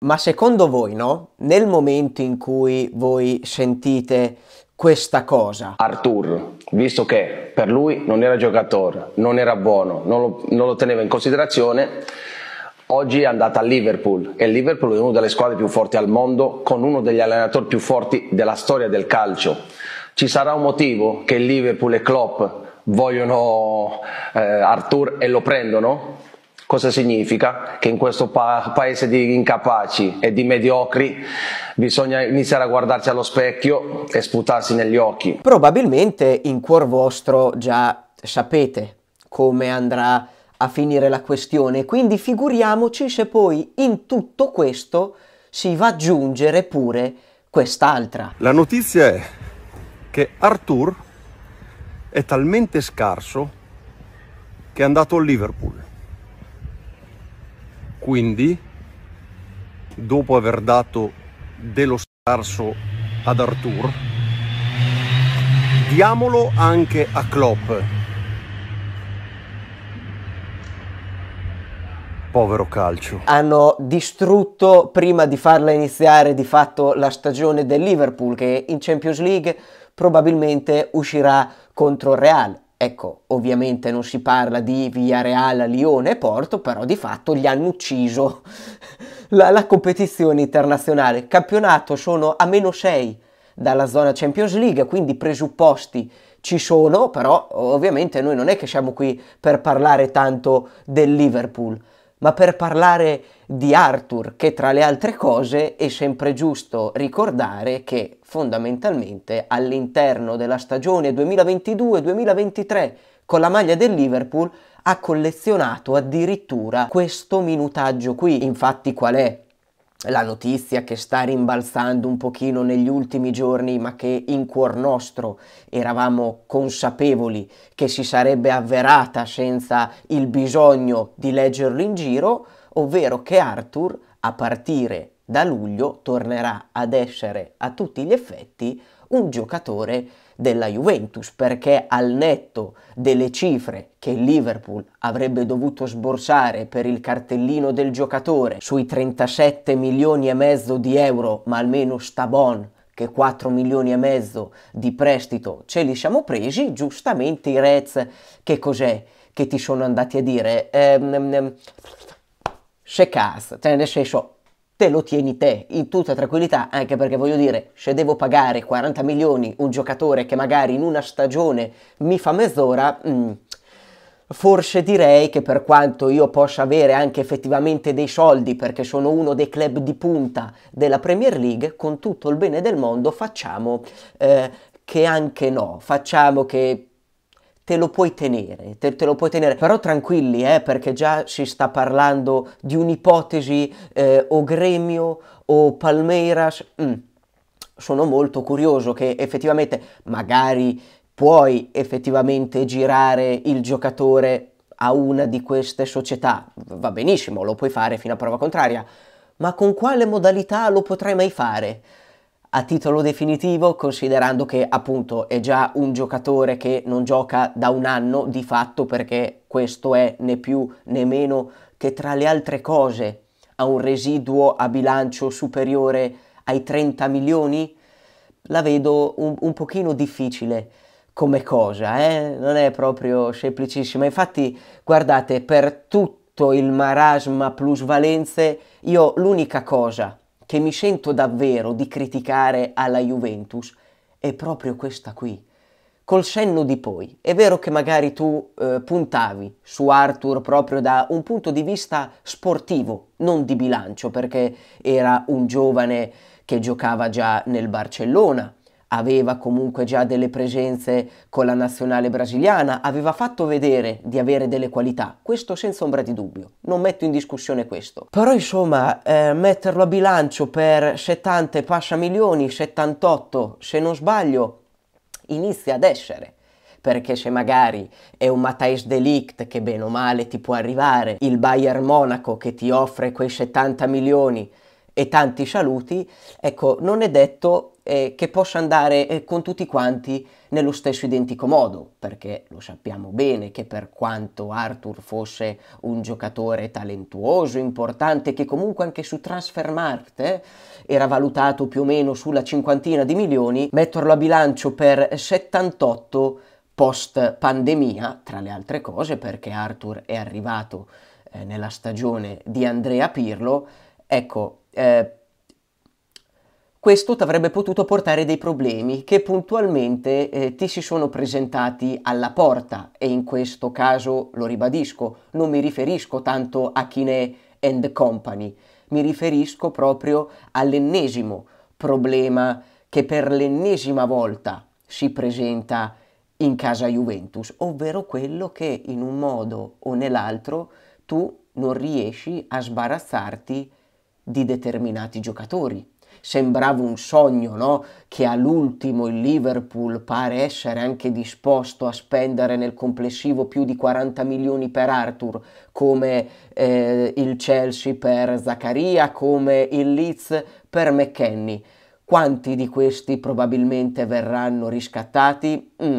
Ma secondo voi, no? Nel momento in cui voi sentite questa cosa, Artur, visto che per lui non era giocatore, non era buono, non lo, non lo teneva in considerazione, oggi è andata a Liverpool e Liverpool è una delle squadre più forti al mondo con uno degli allenatori più forti della storia del calcio. Ci sarà un motivo che Liverpool e Klopp vogliono eh, Artur e lo prendono? Cosa significa? Che in questo pa- paese di incapaci e di mediocri bisogna iniziare a guardarsi allo specchio e sputarsi negli occhi. Probabilmente in cuor vostro già sapete come andrà a finire la questione, quindi figuriamoci se poi in tutto questo si va ad aggiungere pure quest'altra. La notizia è che Arthur è talmente scarso che è andato al Liverpool. Quindi, dopo aver dato dello scarso ad Artur, diamolo anche a Klopp. Povero calcio. Hanno distrutto prima di farla iniziare di fatto la stagione del Liverpool che in Champions League probabilmente uscirà contro il Real Ecco, ovviamente non si parla di Villarreal, Lione e Porto, però di fatto gli hanno ucciso la, la competizione internazionale. Campionato sono a meno 6 dalla zona Champions League, quindi presupposti ci sono, però ovviamente noi non è che siamo qui per parlare tanto del Liverpool ma per parlare di Arthur, che tra le altre cose è sempre giusto ricordare che fondamentalmente all'interno della stagione 2022-2023 con la maglia del Liverpool ha collezionato addirittura questo minutaggio qui. Infatti qual è la notizia che sta rimbalzando un pochino negli ultimi giorni, ma che in cuor nostro eravamo consapevoli che si sarebbe avverata senza il bisogno di leggerlo in giro, ovvero che Arthur, a partire da luglio, tornerà ad essere a tutti gli effetti un giocatore della Juventus perché al netto delle cifre che il Liverpool avrebbe dovuto sborsare per il cartellino del giocatore sui 37 milioni e mezzo di euro, ma almeno sta bon che 4 milioni e mezzo di prestito ce li siamo presi, giustamente i Reds che cos'è che ti sono andati a dire? Ehm, ehm, se casa, cioè nel senso te lo tieni te in tutta tranquillità, anche perché voglio dire, se devo pagare 40 milioni un giocatore che magari in una stagione mi fa mezz'ora, mm, forse direi che per quanto io possa avere anche effettivamente dei soldi, perché sono uno dei club di punta della Premier League, con tutto il bene del mondo facciamo eh, che anche no, facciamo che te lo puoi tenere, te, te, lo puoi tenere, però tranquilli, eh, perché già si sta parlando di un'ipotesi eh, o gremio o Palmeiras. Mm. Sono molto curioso che effettivamente magari puoi effettivamente girare il giocatore a una di queste società. Va benissimo, lo puoi fare fino a prova contraria, ma con quale modalità lo potrai mai fare? a titolo definitivo, considerando che appunto è già un giocatore che non gioca da un anno di fatto, perché questo è né più né meno che tra le altre cose ha un residuo a bilancio superiore ai 30 milioni, la vedo un, un pochino difficile come cosa, eh? non è proprio semplicissima. Infatti, guardate, per tutto il marasma plusvalenze, io l'unica cosa che mi sento davvero di criticare alla Juventus è proprio questa qui. Col senno di poi, è vero che magari tu eh, puntavi su Arthur proprio da un punto di vista sportivo, non di bilancio, perché era un giovane che giocava già nel Barcellona, aveva comunque già delle presenze con la nazionale brasiliana, aveva fatto vedere di avere delle qualità, questo senza ombra di dubbio, non metto in discussione questo. Però insomma eh, metterlo a bilancio per 70 e passa milioni, 78 se non sbaglio, inizia ad essere perché se magari è un Matthijs Delict che bene o male ti può arrivare, il Bayern Monaco che ti offre quei 70 milioni e tanti saluti, ecco, non è detto eh, che possa andare eh, con tutti quanti nello stesso identico modo, perché lo sappiamo bene che per quanto Arthur fosse un giocatore talentuoso, importante, che comunque anche su Transfermarkt eh, era valutato più o meno sulla cinquantina di milioni, metterlo a bilancio per 78 post pandemia, tra le altre cose, perché Arthur è arrivato eh, nella stagione di Andrea Pirlo, ecco, eh, questo ti avrebbe potuto portare dei problemi che puntualmente eh, ti si sono presentati alla porta e in questo caso lo ribadisco, non mi riferisco tanto a Kine and Company, mi riferisco proprio all'ennesimo problema che per l'ennesima volta si presenta in casa Juventus, ovvero quello che in un modo o nell'altro tu non riesci a sbarazzarti di determinati giocatori sembrava un sogno, no? che all'ultimo il Liverpool pare essere anche disposto a spendere nel complessivo più di 40 milioni per Arthur, come eh, il Chelsea per Zaccaria, come il Leeds per McKenny. Quanti di questi probabilmente verranno riscattati? Mm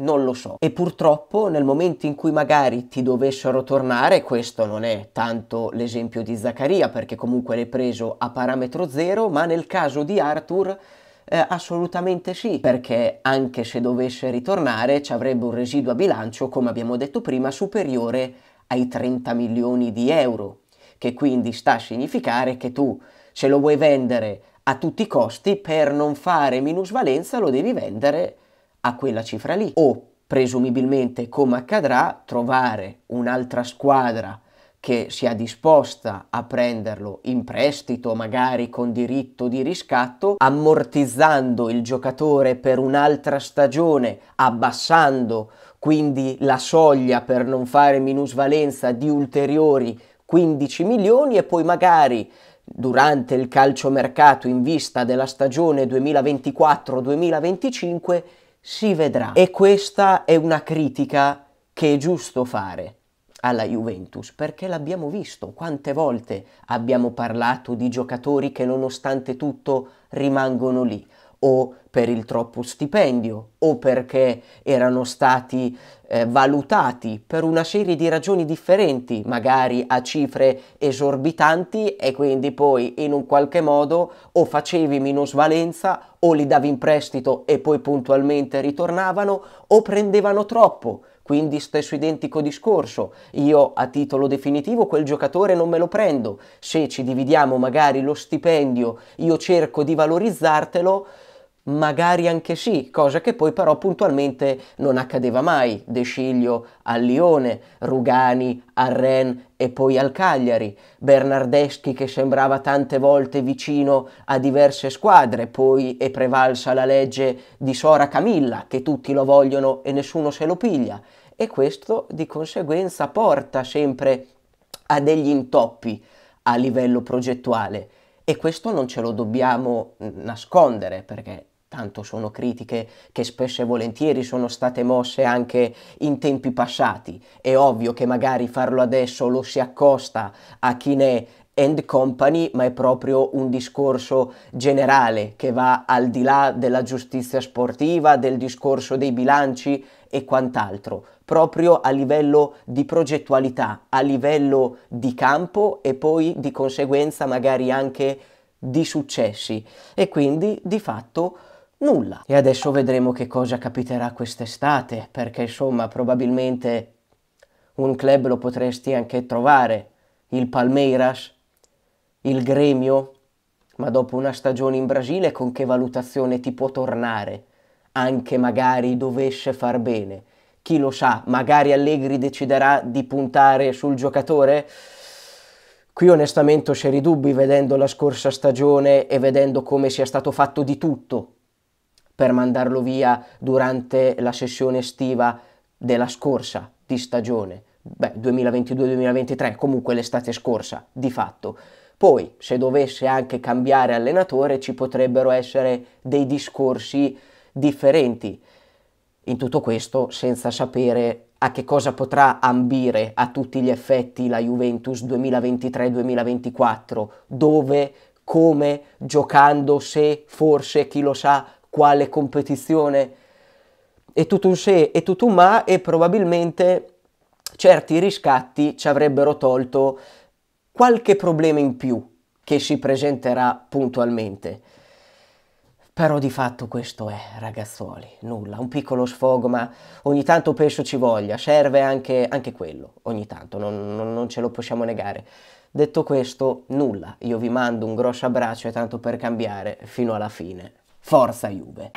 non lo so. E purtroppo nel momento in cui magari ti dovessero tornare, questo non è tanto l'esempio di Zaccaria perché comunque l'hai preso a parametro zero, ma nel caso di Arthur eh, assolutamente sì, perché anche se dovesse ritornare ci avrebbe un residuo a bilancio, come abbiamo detto prima, superiore ai 30 milioni di euro, che quindi sta a significare che tu se lo vuoi vendere a tutti i costi per non fare minusvalenza lo devi vendere a quella cifra lì o presumibilmente come accadrà trovare un'altra squadra che sia disposta a prenderlo in prestito, magari con diritto di riscatto, ammortizzando il giocatore per un'altra stagione, abbassando quindi la soglia per non fare minusvalenza di ulteriori 15 milioni e poi magari durante il calciomercato in vista della stagione 2024-2025 si vedrà. E questa è una critica che è giusto fare alla Juventus, perché l'abbiamo visto, quante volte abbiamo parlato di giocatori che nonostante tutto rimangono lì, o per il troppo stipendio o perché erano stati eh, valutati per una serie di ragioni differenti, magari a cifre esorbitanti e quindi poi in un qualche modo o facevi minusvalenza o li davi in prestito e poi puntualmente ritornavano o prendevano troppo. Quindi stesso identico discorso, io a titolo definitivo quel giocatore non me lo prendo, se ci dividiamo magari lo stipendio io cerco di valorizzartelo, magari anche sì, cosa che poi però puntualmente non accadeva mai. De Sciglio al Lione, Rugani al Rennes e poi al Cagliari, Bernardeschi che sembrava tante volte vicino a diverse squadre, poi è prevalsa la legge di Sora Camilla che tutti lo vogliono e nessuno se lo piglia e questo di conseguenza porta sempre a degli intoppi a livello progettuale e questo non ce lo dobbiamo nascondere perché tanto sono critiche che spesso e volentieri sono state mosse anche in tempi passati. È ovvio che magari farlo adesso lo si accosta a chi ne and company, ma è proprio un discorso generale che va al di là della giustizia sportiva, del discorso dei bilanci e quant'altro, proprio a livello di progettualità, a livello di campo e poi di conseguenza magari anche di successi e quindi di fatto nulla. E adesso vedremo che cosa capiterà quest'estate, perché insomma probabilmente un club lo potresti anche trovare, il Palmeiras, il Gremio, ma dopo una stagione in Brasile con che valutazione ti può tornare, anche magari dovesse far bene. Chi lo sa, magari Allegri deciderà di puntare sul giocatore? Qui onestamente ho seri dubbi vedendo la scorsa stagione e vedendo come sia stato fatto di tutto per mandarlo via durante la sessione estiva della scorsa di stagione, beh 2022-2023, comunque l'estate scorsa di fatto. Poi, se dovesse anche cambiare allenatore, ci potrebbero essere dei discorsi differenti. In tutto questo, senza sapere a che cosa potrà ambire a tutti gli effetti la Juventus 2023-2024, dove, come, giocando, se, forse, chi lo sa, quale competizione e tutto un se e tutto un ma e probabilmente certi riscatti ci avrebbero tolto qualche problema in più che si presenterà puntualmente. Però di fatto questo è, ragazzuoli, nulla, un piccolo sfogo, ma ogni tanto penso ci voglia, serve anche, anche quello, ogni tanto, non, non, non ce lo possiamo negare. Detto questo, nulla, io vi mando un grosso abbraccio e tanto per cambiare fino alla fine. Forza Juve!